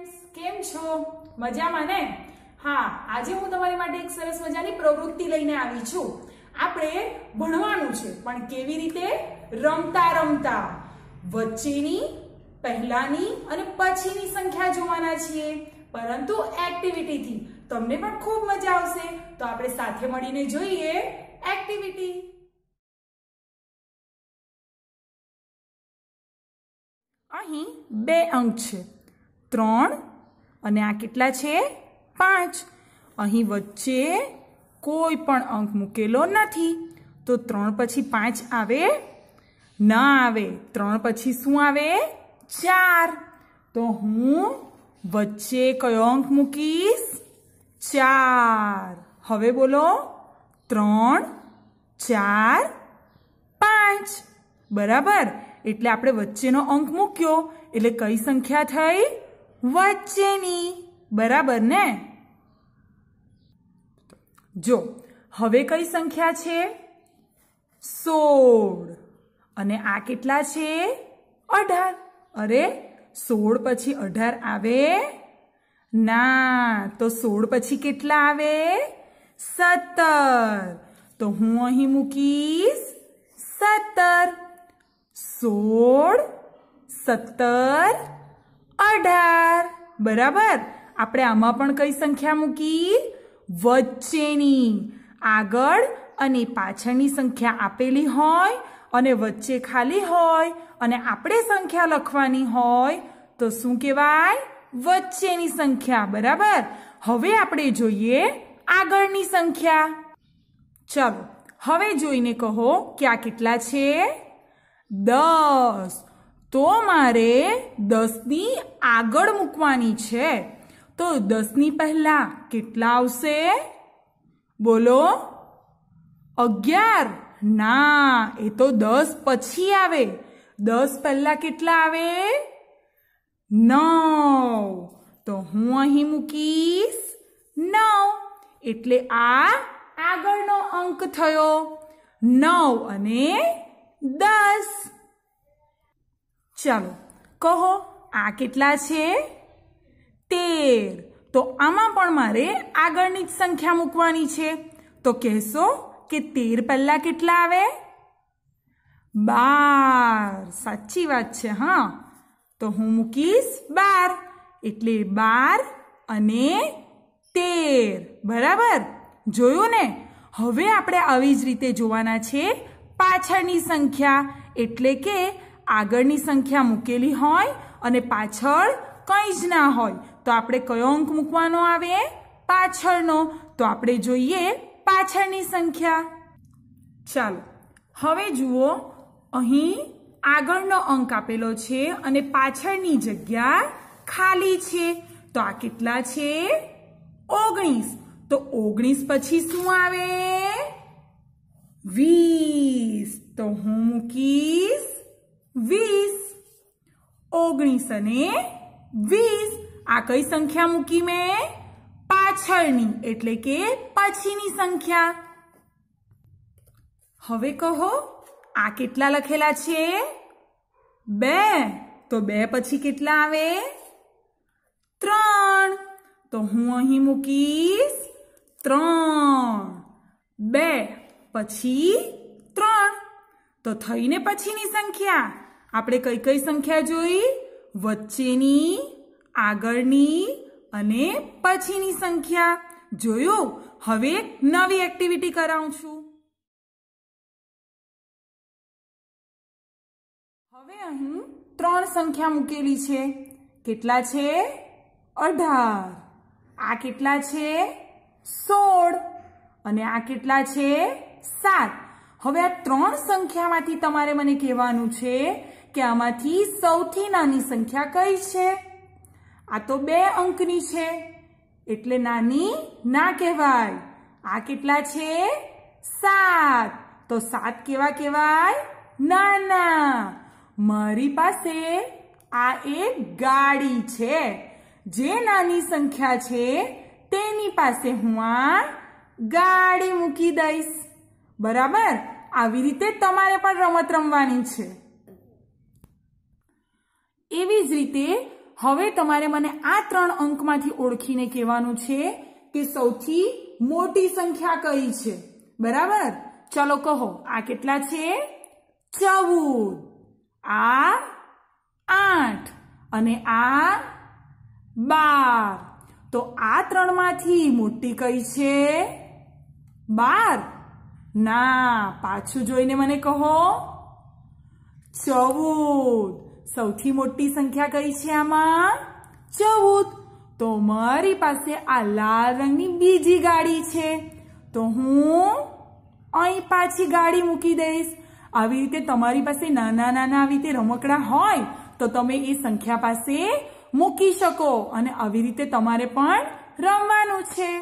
friends કેમ છો મજામાં ને હા આજે હું તમારી માટે એક સરસ મજાની પ્રવૃત્તિ લઈને આવી છું આપણે ભણવાનું છે પણ કેવી રીતે રમતા રમતા વચ્ચેની પહેલાની અને પછીની સંખ્યા જોવાના છીએ પરંતુ એક્ટિવિટીથી તમને પણ ખૂબ મજા આવશે તો આપણે સાથે મળીને જોઈએ એક્ટિવિટી અહીં બે અંક છે ત્રણ અને આ કેટલા છે પાંચ અહીં વચ્ચે કોઈ પણ અંક મૂકેલો નથી તો ત્રણ પછી પાંચ આવે ન આવે ત્રણ પછી શું આવે ચાર તો હું વચ્ચે કયો અંક મૂકીશ ચાર હવે બોલો ત્રણ ચાર પાંચ બરાબર એટલે આપણે વચ્ચેનો અંક મૂક્યો એટલે કઈ સંખ્યા થઈ વચ્ચેની બરાબર ને જો હવે કઈ સંખ્યા છે સોળ અને આ કેટલા છે અઢાર અરે સોળ પછી અઢાર આવે ના તો સોળ પછી કેટલા આવે સત્તર તો હું અહીં મૂકીશ સત્તર સોળ સત્તર અઢાર બરાબર આપણે આમાં પણ કઈ સંખ્યા મૂકી વચ્ચેની આગળ અને પાછળની સંખ્યા આપેલી હોય અને વચ્ચે ખાલી હોય અને આપણે સંખ્યા લખવાની હોય તો શું કહેવાય વચ્ચેની સંખ્યા બરાબર હવે આપણે જોઈએ આગળની સંખ્યા ચલો હવે જોઈને કહો કે આ કેટલા છે દસ તો મારે દસની આગળ મૂકવાની છે તો દસની પહેલાં કેટલા આવશે બોલો અગિયાર ના એ તો દસ પછી આવે દસ પહેલાં કેટલા આવે નવ તો હું અહીં મૂકીશ નવ એટલે આ આગળનો અંક થયો નવ અને દસ ચાલો કહો આ કેટલા છે તેર તો આમાં પણ મારે આગળની જ સંખ્યા મૂકવાની છે તો કહેશો કે તેર પહેલાં કેટલા આવે બાર સાચી વાત છે હા તો હું મૂકીશ બાર એટલે બાર અને તેર બરાબર જોયું ને હવે આપણે આવી જ રીતે જોવાના છે પાછળની સંખ્યા એટલે કે આગળની સંખ્યા મૂકેલી હોય અને પાછળ કંઈ જ ના હોય તો આપણે કયો અંક મૂકવાનો આવે પાછળનો તો આપણે જોઈએ પાછળની સંખ્યા ચાલો હવે જુઓ અહીં આગળનો અંક આપેલો છે અને પાછળની જગ્યા ખાલી છે તો આ કેટલા છે ઓગણીસ તો ઓગણીસ પછી શું આવે વીસ તો હું મૂકીશ વીસ ઓગણીસ અને વીસ આ કઈ સંખ્યા મૂકી મેં પાછળની એટલે કે પછીની સંખ્યા હવે કહો આ કેટલા લખેલા છે બે તો બે પછી કેટલા આવે ત્રણ તો હું અહીં મૂકીશ ત્રણ બે પછી તો થઈને પછીની સંખ્યા આપણે કઈ કઈ સંખ્યા જોઈ વચ્ચેની આગળની અને પછીની સંખ્યા જોયું હવે નવી એક્ટિવિટી કરાવું છું હવે અહીં ત્રણ સંખ્યા મૂકેલી છે કેટલા છે અઢાર આ કેટલા છે સોળ અને આ કેટલા છે સાત હવે આ ત્રણ સંખ્યામાંથી તમારે મને કહેવાનું છે કે આમાંથી સૌથી નાની સંખ્યા કઈ છે આ તો બે અંકની છે એટલે નાની ના કહેવાય આ કેટલા છે સાત તો સાત કેવા કહેવાય નાના મારી પાસે આ એક ગાડી છે જે નાની સંખ્યા છે તેની પાસે હું આ ગાડી મૂકી દઈશ બરાબર આવી રીતે તમારે પણ રમત રમવાની છે એવી જ રીતે હવે તમારે મને આ ત્રણ અંકમાંથી ઓળખીને કહેવાનું છે કે સૌથી મોટી સંખ્યા કઈ છે બરાબર ચલો કહો આ કેટલા છે ચૌદ આ આઠ અને આ બાર તો આ ત્રણમાંથી મોટી કઈ છે બાર ના પાછું જોઈને મને કહો ચૌદ સૌથી મોટી સંખ્યા કઈ છે આમાં ચૌદ તો મારી પાસે આ લાલ રંગની બીજી ગાડી છે તો હું અહીં પાછી ગાડી મૂકી દઈશ આવી રીતે તમારી પાસે નાના નાના આવી રીતે રમકડા હોય તો તમે એ સંખ્યા પાસે મૂકી શકો અને આવી રીતે તમારે પણ રમવાનું છે